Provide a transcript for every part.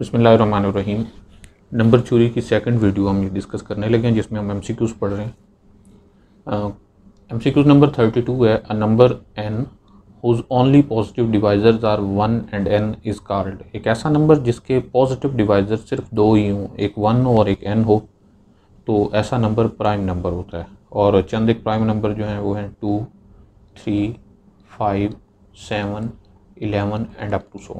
बसमीम नंबर चोरी की सेकंड वीडियो हम ये डिस्कस करने लगे हैं जिसमें हम एमसीक्यूज पढ़ रहे हैं एमसीक्यूज नंबर थर्टी टू है a number n whose only positive divisors are one and N is called एक ऐसा नंबर जिसके पॉजिटिव डिवाइजर सिर्फ दो ही हों एक वन हो और एक एन हो तो ऐसा नंबर प्राइम नंबर होता है और चंद एक प्राइम नंबर जो हैं वो हैं two three five seven eleven and up to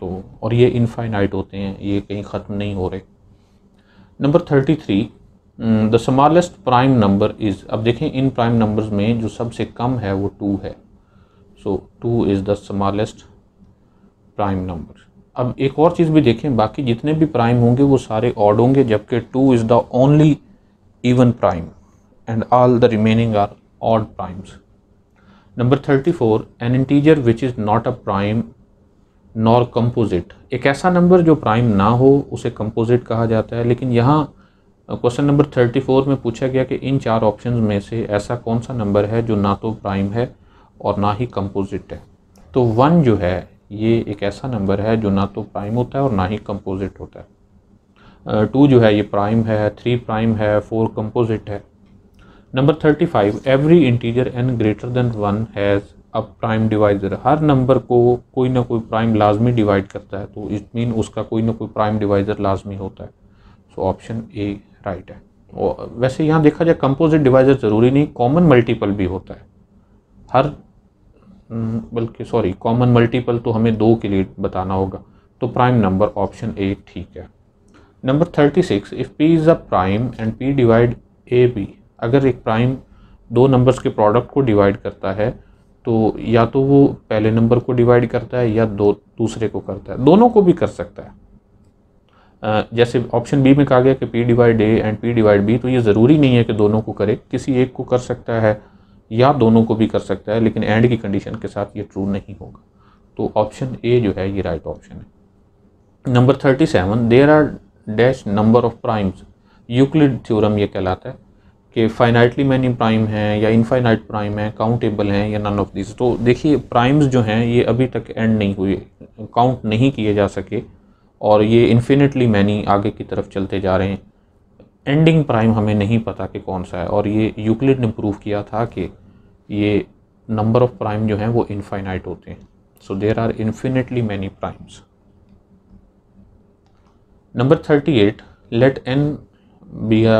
तो और ये इनफाइनाइट होते हैं ये कहीं ख़त्म नहीं हो रहे number thirty three the smallest prime number is अब देखें इन प्राइम नंबर्स में जो सबसे कम है वो टू है so two is the smallest prime number अब एक और चीज़ भी देखें बाकी जितने भी प्राइम होंगे वो सारे ऑड होंगे जबकि two is the only even prime and all the remaining are odd primes number thirty four an integer which is not a prime nor composite एक ऐसा नंबर जो प्राइम ना हो उसे कंपोजिट कहा जाता है लेकिन यहाँ क्वेश्चन नंबर थर्टी फोर में पूछा गया कि इन चार ऑप्शन में से ऐसा कौन सा नंबर है जो ना तो प्राइम है और ना ही कंपोजिट है तो वन जो है ये एक ऐसा नंबर है जो ना तो प्राइम होता है और ना ही कंपोजिट होता है टू जो है ये प्राइम है थ्री प्राइम है फोर कंपोजिट है number thirty five every integer n greater than one has अब प्राइम डिवाइजर हर नंबर को कोई ना कोई प्राइम लाजमी डिवाइड करता है तो इट मीन उसका कोई ना कोई प्राइम डिवाइजर लाजमी होता है सो ऑप्शन ए राइट है और वैसे यहाँ देखा जाए कंपोजिट डिवाइजर ज़रूरी नहीं कॉमन मल्टीपल भी होता है हर हम्म, बल्कि सॉरी कॉमन मल्टीपल तो हमें दो के लिए बताना होगा तो प्राइम नंबर ऑप्शन ए ठीक है number thirty six if P is a prime and p divide a b अगर एक प्राइम दो नंबर्स के प्रोडक्ट को डिवाइड करता है तो या तो वो पहले नंबर को डिवाइड करता है या दो दूसरे को करता है दोनों को भी कर सकता है जैसे ऑप्शन बी में कहा गया कि p divide a and p divide b तो ये ज़रूरी नहीं है कि दोनों को करे किसी एक को कर सकता है या दोनों को भी कर सकता है लेकिन एंड की कंडीशन के साथ ये ट्रू नहीं होगा तो ऑप्शन ए जो है ये राइट ऑप्शन है number thirty seven there are dash number of primes Euclid theorem ये कहलाता है कि फ़ाइनाइटली मैनी प्राइम हैं या इनफाइनाइट प्राइम हैं काउंटेबल हैं या नन ऑफ दिस तो देखिए प्राइम्स जो हैं ये अभी तक एंड नहीं हुए काउंट नहीं किए जा सके और ये इन्फिनिटली मैनी आगे की तरफ चलते जा रहे हैं एंडिंग प्राइम हमें नहीं पता कि कौन सा है और ये यूक्लिड ने प्रूव किया था कि ये नंबर ऑफ़ प्राइम जो हैं वो इनफाइनाइट होते हैं so there are infinitely many primes number thirty eight let n be a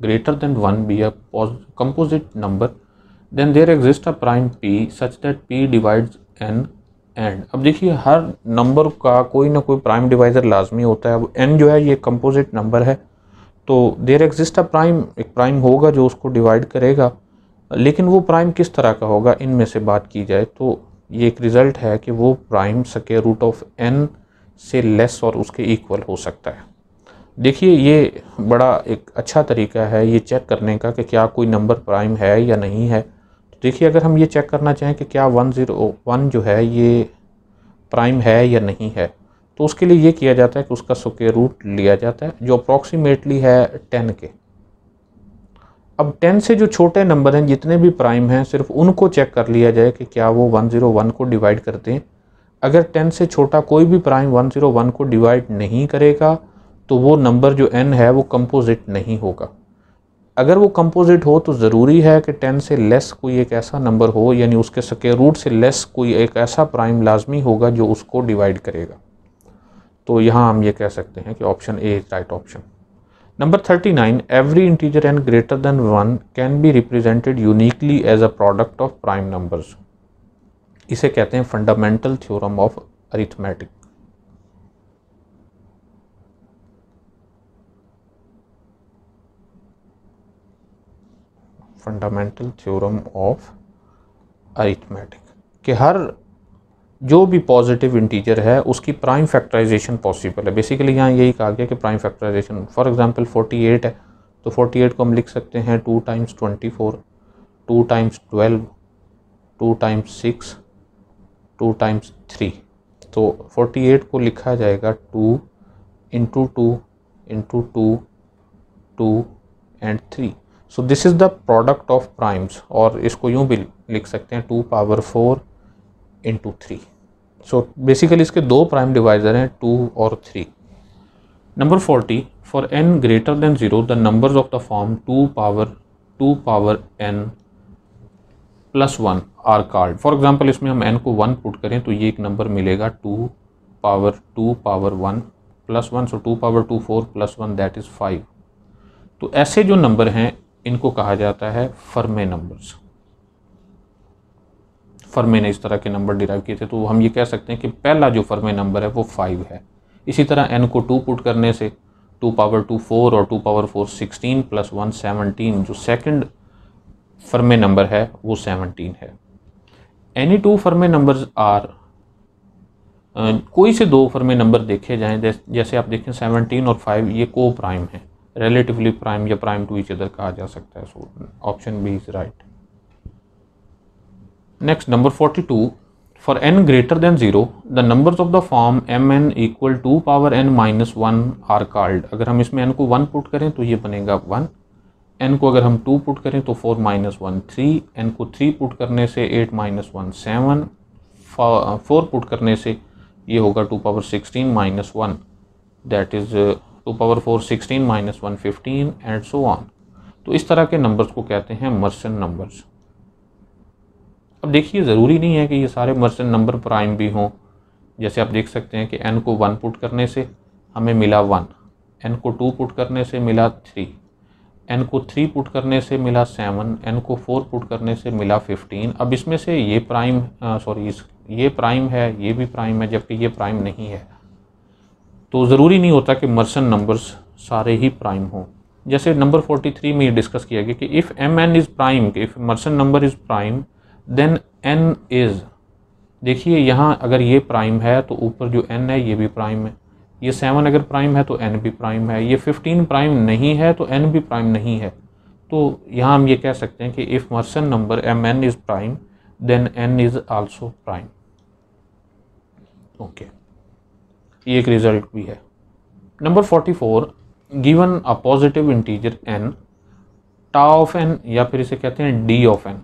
greater than 1 be a composite number then there exists a prime p such that p divides n and अब देखिए हर number का कोई ना कोई prime divisor लाजमी होता है अब एन जो है ये कंपोजिट नंबर है तो देर एग्जिस्ट अ प्राइम एक प्राइम होगा जो उसको डिवाइड करेगा लेकिन वो प्राइम किस तरह का होगा इनमें से बात की जाए तो ये एक रिज़ल्ट है कि वो प्राइम सके रूट ऑफ एन से लेस और उसके इक्वल हो सकता है देखिए ये बड़ा एक अच्छा तरीका है ये चेक करने का कि क्या कोई नंबर प्राइम है या नहीं है तो देखिए अगर हम ये चेक करना चाहें कि क्या वन ज़ीरो वन जो है ये प्राइम है या नहीं है तो उसके लिए ये किया जाता है कि उसका सुके रूट लिया जाता है जो अप्रॉक्सीमेटली है टेन के अब टेन से जो छोटे नंबर हैं जितने भी प्राइम हैं सिर्फ उनको चेक कर लिया जाए कि क्या वो वन ज़ीरो वन को डिवाइड करते हैं अगर टेन से छोटा कोई भी प्राइम वन ज़ीरो वन को डिवाइड नहीं करेगा तो वो नंबर जो एन है वो कंपोजिट नहीं होगा अगर वो कंपोजिट हो तो ज़रूरी है कि टेन से लेस कोई एक ऐसा नंबर हो यानी उसके सके रूट से लेस कोई एक ऐसा प्राइम लाजमी होगा जो उसको डिवाइड करेगा तो यहाँ हम ये कह सकते हैं कि option A is right option number thirty nine every integer n greater than one can be represented uniquely as a product of prime numbers इसे कहते हैं fundamental theorem of arithmetic fundamental theorem of arithmetic कि हर जो भी positive integer है उसकी prime factorization possible है बेसिकली यहाँ यही कहा गया कि प्राइम फैक्टराइजेशन फॉर एग्जांपल 48 है तो 48 को हम लिख सकते हैं two times twenty four two times twelve two times six two times three तो 48 को लिखा जाएगा two into two into two two and three so this is the product of primes और इसको यूँ भी लिख सकते हैं two power four into three so basically इसके दो प्राइम डिवाइज़र हैं टू और three number forty four n greater than zero the numbers of the form two power two power n plus one are called for example इसमें हम N को one put करें तो ये एक नंबर मिलेगा two power two power one plus one so two power two four plus one that is five तो ऐसे जो नंबर हैं इनको कहा जाता है फर्मे नंबर्स फर्मे ने इस तरह के नंबर डिराइव किए थे तो हम ये कह सकते हैं कि पहला जो फर्मे नंबर है वो फाइव है इसी तरह एन को टू पुट करने से टू पावर टू फोर और two power four sixteen plus one seventeen जो सेकंड फर्मे नंबर है वो सेवनटीन है any two Fermat numbers are कोई से दो फर्मे नंबर देखे जाएं जैसे आप देखें सेवनटीन और फाइव ये को प्राइम है रिलेटिवली प्राइम या प्राइम टू इच अदर कहा जा सकता है so option B is right next number forty two for n greater than zero the number of the form m n equal two power n minus one are called अगर हम इसमें N को one put करें तो ये बनेगा one n को अगर हम टू पुट करें तो four minus one three n को थ्री पुट करने से eight minus one seven four put करने से ये होगा two power sixteen minus one that is two power four sixteen minus one fifteen and so on तो इस तरह के नंबर्स को कहते हैं मर्सन नंबर्स अब देखिए ज़रूरी नहीं है कि ये सारे मर्सन नंबर प्राइम भी हों जैसे आप देख सकते हैं कि एन को वन पुट करने से हमें मिला वन एन को टू पुट करने से मिला थ्री एन को थ्री पुट करने से मिला सेवन एन को फोर पुट करने से मिला फिफ्टीन अब इसमें से ये प्राइम सॉरी ये प्राइम है ये भी प्राइम है जबकि ये प्राइम नहीं है तो ज़रूरी नहीं होता कि मर्सन नंबर्स सारे ही प्राइम हों जैसे नंबर 43 में ये डिस्कस किया गया कि if m N is prime if Mersenne number is prime then n is देखिए यहाँ अगर ये प्राइम है तो ऊपर जो एन है ये भी प्राइम है ये सेवन अगर प्राइम है तो एन भी प्राइम है ये फिफ्टीन प्राइम नहीं है तो एन भी प्राइम नहीं है तो यहाँ हम ये कह सकते हैं कि if Mersenne number m N is prime then n is also prime okay ये एक रिजल्ट भी है number forty four given a positive integer n tau of n या फिर इसे कहते हैं d of n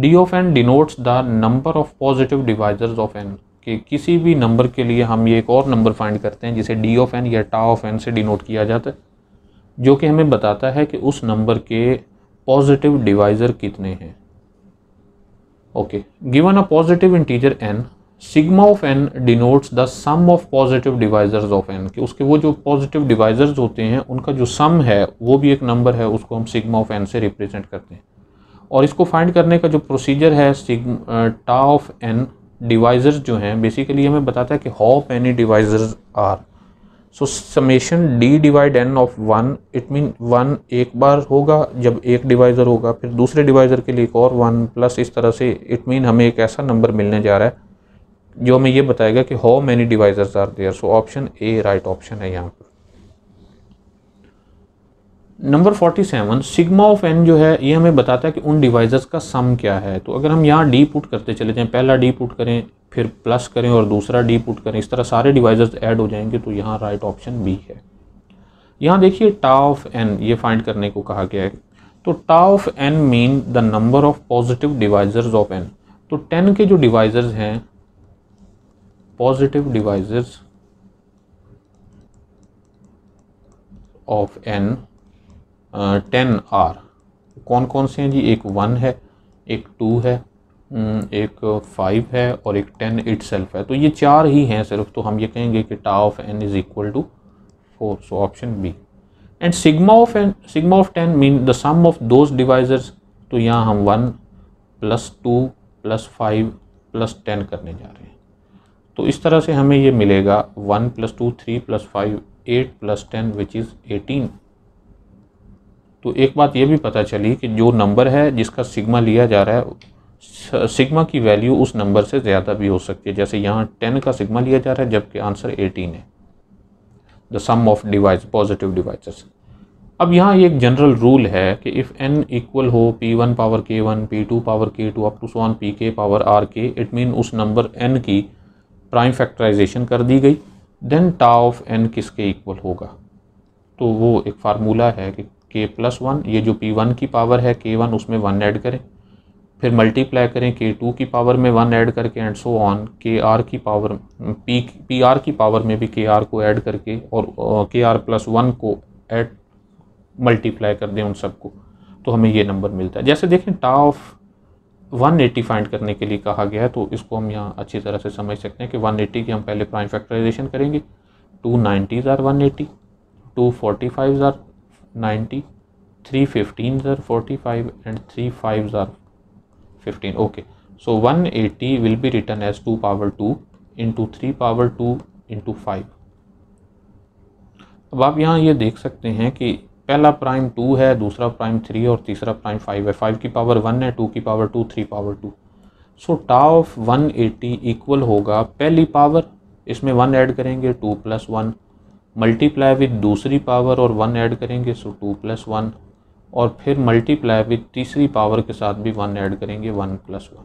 d of n denotes the number of positive divisors of n कि किसी भी नंबर के लिए हम ये एक और नंबर फाइंड करते हैं जिसे डी ऑफ एन या टा ऑफ एन से डिनोट किया जाता है जो कि हमें बताता है कि उस नंबर के पॉजिटिव डिवाइज़र कितने हैं okay given a positive integer n sigma of n denotes the sum of positive divisors of n कि उसके वो जो पॉजिटिव डिवाइजर्स होते हैं उनका जो सम है वो भी एक नंबर है उसको हम सिग्मा ऑफ एन से रिप्रेजेंट करते हैं और इसको फाइंड करने का जो प्रोसीजर है टा ऑफ एन डिवाइजर्स जो हैं बेसिकली हमें बताता है कि how many divisors are so summation d divide n of one it mean one एक बार होगा जब एक डिवाइज़र होगा फिर दूसरे डिवाइज़र के लिए एक और वन प्लस इस तरह से इट मीन हमें एक ऐसा नंबर मिलने जा रहा है जो हमें ये बताएगा कि how many divisors are there so option A right option है यहाँ पर नंबर 47 सिग्मा ऑफ एन जो है ये हमें बताता है कि उन डिवाइजर्स का सम क्या है तो अगर हम यहाँ डी पुट करते चले जाएँ पहला डी पुट करें फिर प्लस करें और दूसरा डी पुट करें इस तरह सारे डिवाइजर्स ऐड हो जाएंगे तो यहाँ राइट ऑप्शन बी है यहाँ देखिए टा ऑफ एन ये फाइंड करने को कहा गया है तो tau of n mean the number of positive divisors of n तो टेन के जो डिवाइजर्स हैं positive divisors of n ten are कौन कौन से हैं जी एक वन है एक टू है हम्म, एक फाइव है और एक टेन इट सेल्फ है तो ये चार ही हैं सिर्फ तो हम ये कहेंगे कि tau of N is equal to four so option B and sigma of n sigma of ten mean the sum of those divisors तो यहाँ हम one plus two plus five plus ten करने जा रहे हैं तो इस तरह से हमें ये मिलेगा one plus two three plus five eight plus ten which is eighteen तो एक बात ये भी पता चली कि जो नंबर है जिसका सिग्मा लिया जा रहा है सिग्मा की वैल्यू उस नंबर से ज़्यादा भी हो सकती है जैसे यहाँ टेन का सिग्मा लिया जा रहा है जबकि आंसर एटीन है the sum of divisors positive divisors अब यहाँ एक जनरल रूल है कि इफ़ एन इक्वल हो p one power k one p two power k two up to p k power r k it mean उस number n की prime factorization कर दी गई देन टा ऑफ एन किसके इक्वल होगा तो वो एक फार्मूला है कि के प्लस वन ये जो पी वन की पावर है के वन उसमें वन ऐड करें फिर मल्टीप्लाई करें के टू की पावर में वन ऐड करके and so on k r की पावर पी पी आर की पावर में भी के आर को ऐड करके और के आर प्लस वन को ऐड मल्टीप्लाई कर दें उन सबको तो हमें ये नंबर मिलता है जैसे देखें टा ऑफ 180 फाइंड करने के लिए कहा गया है तो इसको हम यहाँ अच्छी तरह से समझ सकते हैं कि 180 की हम पहले प्राइम फैक्टराइजेशन करेंगे टू नाइन्टी ज़ार one eighty two forty five ज़ार ninety three fifteen are forty five and three five ज़ार fifteen okay so one eighty will be written as two power two into three power two into five अब आप यहाँ ये देख सकते हैं कि पहला प्राइम टू है दूसरा प्राइम थ्री और तीसरा प्राइम फाइव है फाइव की पावर वन है टू की power two three power two so tau of one eighty equal होगा पहली पावर इसमें वन ऐड करेंगे two plus one multiply with दूसरी पावर और वन ऐड करेंगे सो टू प्लस वन और फिर मल्टीप्लाई विद तीसरी पावर के साथ भी वन ऐड करेंगे वन प्लस वन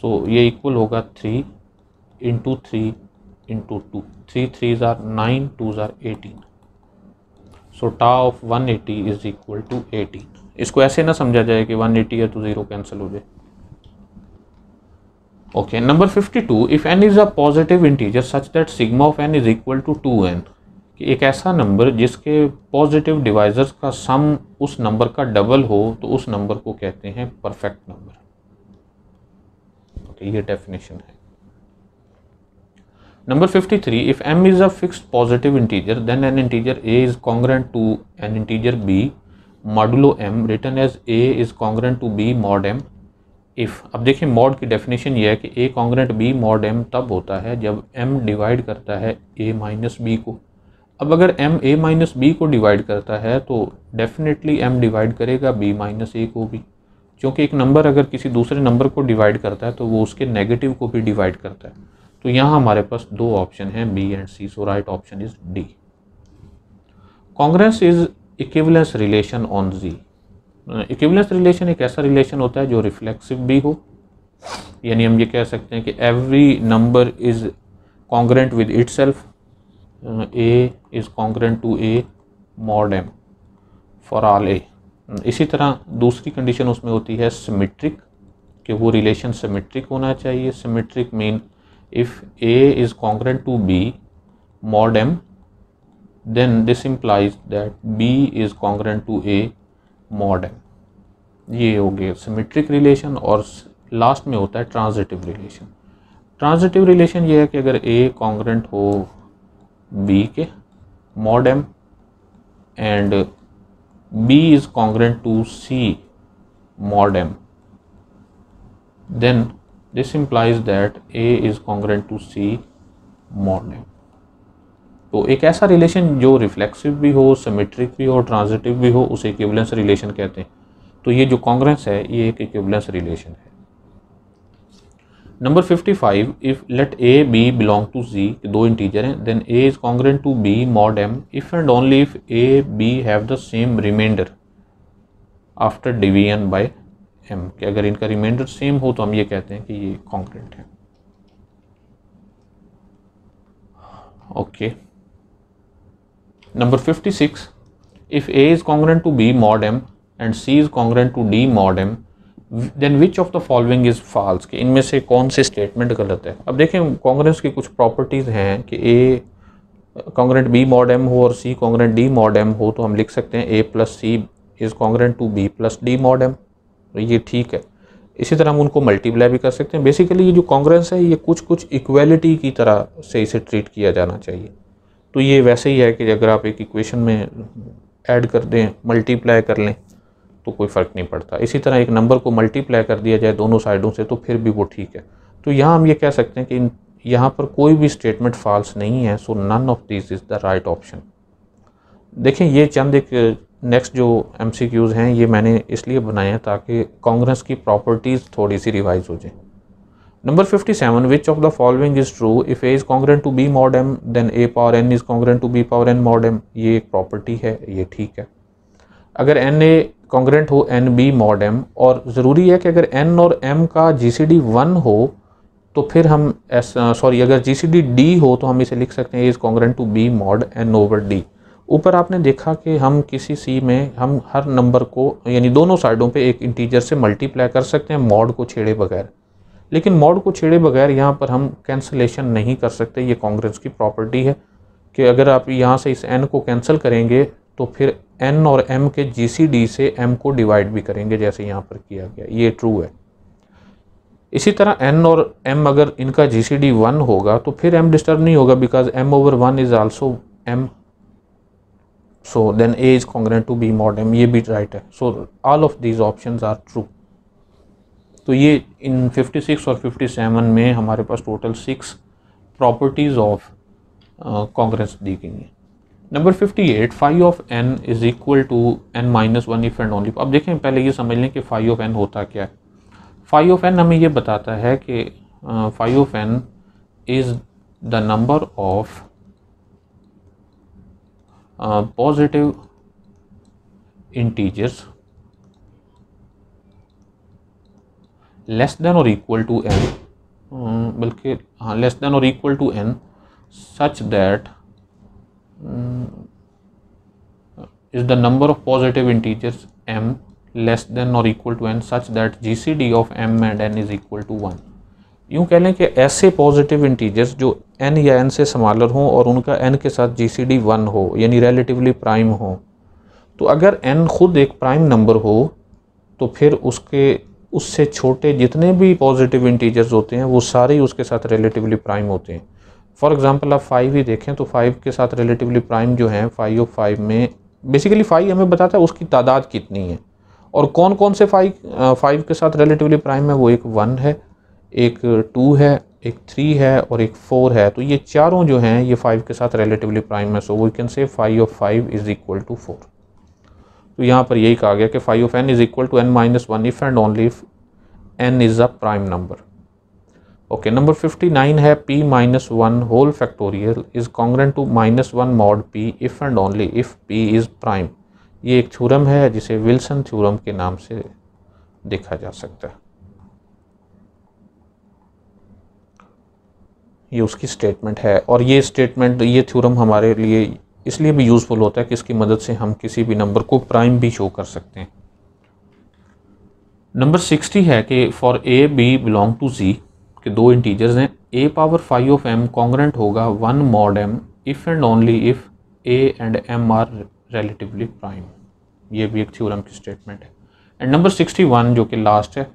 सो ये इक्वल होगा three into three into two three three ज़ार नाइन टू ज़ार eighteen so tau of 180 eighty is equal to eighteen इसको ऐसे ना समझा जाए कि 180 एटी है तो ज़ीरो कैंसिल हो जाए okay number 52 n is a positive integer such that sigma of n is equal to two n कि एक ऐसा नंबर जिसके पॉजिटिव डिवाइजर्स का सम उस नंबर का डबल हो तो उस नंबर को कहते हैं परफेक्ट नंबर ओके ये डेफिनेशन है number fifty three if m is a fixed positive integer then an integer a is congruent to an integer b modulo m written as a is congruent to B mod M if अब देखिए mod की definition ये है कि ए congruent B mod m तब होता है जब एम डिवाइड करता है ए माइनस बी को अब अगर एम ए माइनस बी को डिवाइड करता है तो डेफिनेटली एम डिवाइड करेगा बी माइनस ए को भी क्योंकि एक नंबर अगर किसी दूसरे नंबर को डिवाइड करता है तो वो उसके नेगेटिव को भी डिवाइड करता है तो यहाँ हमारे पास दो ऑप्शन हैं B and C so right option is D congruence is equivalence relation on Z equivalence relation एक ऐसा रिलेशन होता है जो रिफ्लेक्सिव भी हो यानी हम ये कह सकते हैं कि every number is congruent with itself a is congruent to a mod m for all a इसी तरह दूसरी कंडीशन उसमें होती है सिमेट्रिक कि वो रिलेशन सिमेट्रिक होना चाहिए symmetric mean if A is congruent to B mod M then this implies that B is congruent to A mod M ये हो गए सिमेट्रिक रिलेशन और लास्ट में होता है ट्रांजिटिव रिलेशन ट्रांजिटिव रिलेशन ये है कि अगर ए कॉन्ग्रेंट हो बी के mod M and B is congruent to C mod M then this implies that a is congruent to c mod m तो एक ऐसा रिलेशन जो रिफ्लेक्सिव भी हो सिमेट्रिक भी हो ट्रांजिटिव भी हो उसे इक्विवेलेंस रिलेशन कहते हैं तो ये जो कांग्रेस है ये एक इक्विवेलेंस रिलेशन है number 55 if let A B belong to Z दो इंटीजर हैं then A is congruent to B mod M if and only if A B have the same remainder after division by M के अगर इनका reminder same हो तो हम ये कहते हैं कि ये कॉन्क्रेंट है okay number 56 if A is congruent to B mod M and C is congruent to D mod M then which of the following is false कि इनमें से कौन से स्टेटमेंट गलत है अब देखें कांग्रेस की कुछ प्रॉपर्टीज़ हैं कि ए कॉन्ग्रेंट बी मॉड एम हो और C congruent D mod M हो तो हम लिख सकते हैं A plus C is congruent to B plus D mod M तो ये ठीक है इसी तरह हम उनको मल्टीप्लाई भी कर सकते हैं बेसिकली ये जो कांग्रेस है ये कुछ कुछ इक्वलिटी की तरह से इसे ट्रीट किया जाना चाहिए तो ये वैसे ही है कि अगर आप एक इक्वेशन में ऐड कर दें मल्टीप्लाई कर लें तो कोई फ़र्क नहीं पड़ता इसी तरह एक नंबर को मल्टीप्लाई कर दिया जाए दोनों साइडों से तो फिर भी वो ठीक है तो यहाँ हम ये कह सकते हैं कि इन यहाँ पर कोई भी स्टेटमेंट फॉल्स नहीं है so none of this is the right option देखें ये चंद एक नेक्स्ट जो एम हैं ये मैंने इसलिए बनाए हैं ताकि कांग्रेस की प्रॉपर्टीज़ थोड़ी सी रिवाइज हो जाए number 57 which of the following is true if A is congruent to B mod M then A power N is congruent to B power N mod M ये एक प्रॉपर्टी है ये ठीक है अगर एन ए कॉन्ग्रेंट हो N B mod M और ज़रूरी है कि अगर एन और एम का जी सी डी वन हो तो फिर हम सॉरी अगर जी सी डी डी हो तो हम इसे लिख सकते हैं is congruent to B mod N over D ऊपर आपने देखा कि हम किसी सी में हम हर नंबर को यानी दोनों साइडों पे एक इंटीजर से मल्टीप्लाई कर सकते हैं मॉड को छेड़े बगैर लेकिन मॉड को छेड़े बगैर यहाँ पर हम कैंसलेशन नहीं कर सकते ये कांग्रेस की प्रॉपर्टी है कि अगर आप यहाँ से इस एन को कैंसिल करेंगे तो फिर एन और एम के जी से एम को डिवाइड भी करेंगे जैसे यहाँ पर किया गया ये ट्रू है इसी तरह एन और एम अगर इनका जी सी डी वन होगा तो फिर एम डिस्टर्ब नहीं होगा because M over one is also M so then A is congruent to B mod ये भी राइट है so all of these option are true तो ये इन 56 और 57 में हमारे पास total six properties of congruence दी गई हैं number 58 five of N is equal to N minus one if and only अब देखें पहले ये समझ लें कि फाइव ऑफ एन होता क्या है फाइव ऑफ एन हमें ये बताता है कि five of N is the number of positive integers less than और इक्वल टू एन बल्कि हाँ लेस देन और equal to N such that is the number of positive integers M less than और equal to N such that G C D of M and N is equal to one यूँ कह लें कि ऐसे positive integers जो N या N से smaller हों और उनका एन के साथ जी सी डी वन हो यानी रिलेटिवली प्राइम हो तो अगर एन खुद एक प्राइम नंबर हो तो फिर उसके उससे छोटे जितने भी पॉजिटिव इंटीजर्स होते हैं वो सारे ही उसके साथ रिलेटिवली प्राइम होते हैं फॉर एग्ज़ाम्पल आप फाइव ही देखें तो फाइव के साथ रिलेटिवली प्राइम जो है फाइव ऑफ फाइव में बेसिकली फाइव हमें बताता है उसकी तादाद कितनी है और कौन कौन से फाइव फाइव के साथ रिलेटिवली प्राइम है वो एक वन है एक टू है एक थ्री है और एक फोर है तो ये चारों जो हैं ये फाइव के साथ रिलेटिवली प्राइम है so we can say five of five is equal to four तो यहाँ पर यही कहा गया कि five of N is equal to N minus one if and only if N is a prime number okay number fifty nine है P minus one whole factorial is congruent to minus one mod P if and only if P is prime ये एक theorem है जिसे Wilson theorem के नाम से देखा जा सकता है ये उसकी स्टेटमेंट है और ये स्टेटमेंट ये थ्योरम हमारे लिए इसलिए भी यूज़फुल होता है कि इसकी मदद से हम किसी भी नंबर को प्राइम भी शो कर सकते हैं नंबर सिक्सटी है कि for A B belong to Z के दो इंटीजर्स हैं A power five of M congruent होगा one mod M if and only if A and M are relatively prime ये भी एक थ्योरम की स्टेटमेंट है एंड नंबर सिक्सटी वन जो कि लास्ट है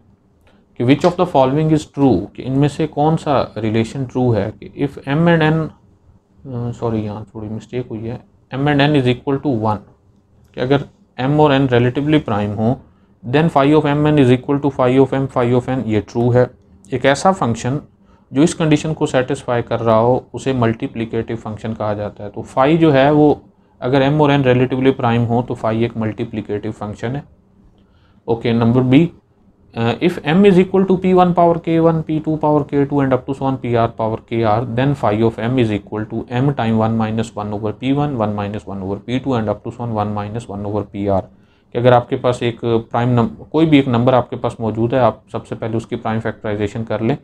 कि which of the following is true कि इनमें से कौन सा रिलेशन ट्रू है कि if M and N sorry यहाँ थोड़ी मिस्टेक हुई है M and N is equal to one कि अगर एम और एन रिलेटिवली प्राइम हो then five of M N is equal to five of M five of N ये true है एक ऐसा फंक्शन जो इस कंडीशन को सेटिस्फाई कर रहा हो उसे मल्टीप्लीकेटिव फंक्शन कहा जाता है तो फाइव जो है वो अगर एम और एन रिलेटिवली प्राइम हो तो फाइव एक मल्टीप्लीकेटिव फंक्शन है okay number B uh, if m is equal to p1 power k1 p2 power k2 and up to so on pr power kr then phi of m is equal to m time 1 minus 1 over p1 1 minus 1 over p2 and up to so on 1 minus 1 over pr कि अगर आपके पास एक prime number कोई भी एक number आपके पास मौजूद है आप सबसे पहले उसकी प्राइम फैक्टराइजेशन कर लें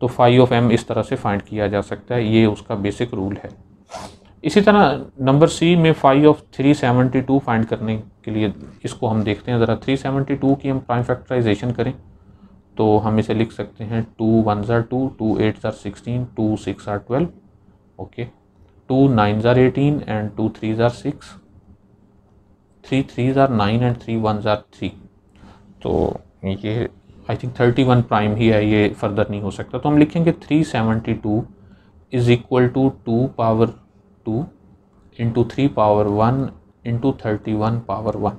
तो फाइव ऑफ एम इस तरह से फाइंड किया जा सकता है ये उसका बेसिक रूल है इसी तरह नंबर सी में five of three seventy two find करने के लिए इसको हम देखते हैं ज़रा थ्री सेवेंटी टू की हम प्राइम फैक्टराइजेशन करें तो हम इसे लिख सकते हैं टू वन ज़ार टू टू एट ज़ार सिक्सटीन टू सिक्स ज़ार ट्वेल्व ओके टू नाइन ज़ार एटीन एंड टू थ्री ज़ार सिक्स थ्री थ्री ज़ार नाइन एंड थ्री वन ज़ार थ्री तो ये I think thirty one prime ही है ये फर्दर नहीं हो सकता तो हम लिखेंगे three seventy two is equal to two power two into three power one into thirty one power one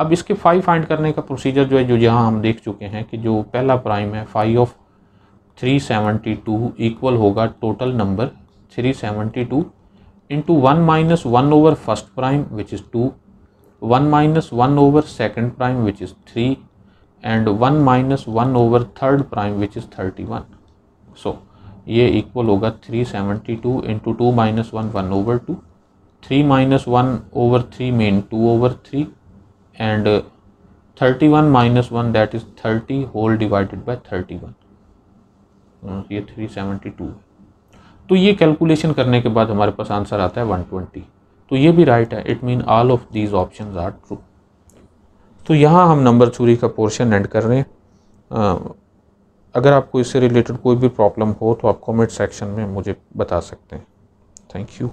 अब इसके फाइव फाइंड करने का प्रोसीजर जो है जो यहाँ हम देख चुके हैं कि जो पहला प्राइम है five of three seventy two equal होगा total number three seventy two into one minus one over first prime which is two one minus one over second prime which is three and one minus one over third prime which is thirty one so ये equal होगा three seventy two into two minus one one over two three minus one over three मेन two over three and thirty one minus one that is thirty whole divided by thirty one ये three seventy two है तो ये calculation करने के बाद हमारे पास answer आता है वन ट्वेंटी तो ये भी राइट है it mean all of these option are true तो यहाँ हम नंबर चूरी का पोर्शन एंड कर रहे हैं uh, अगर आपको इससे रिलेटेड कोई भी प्रॉब्लम हो तो आप कमेंट सेक्शन में मुझे बता सकते हैं थैंक यू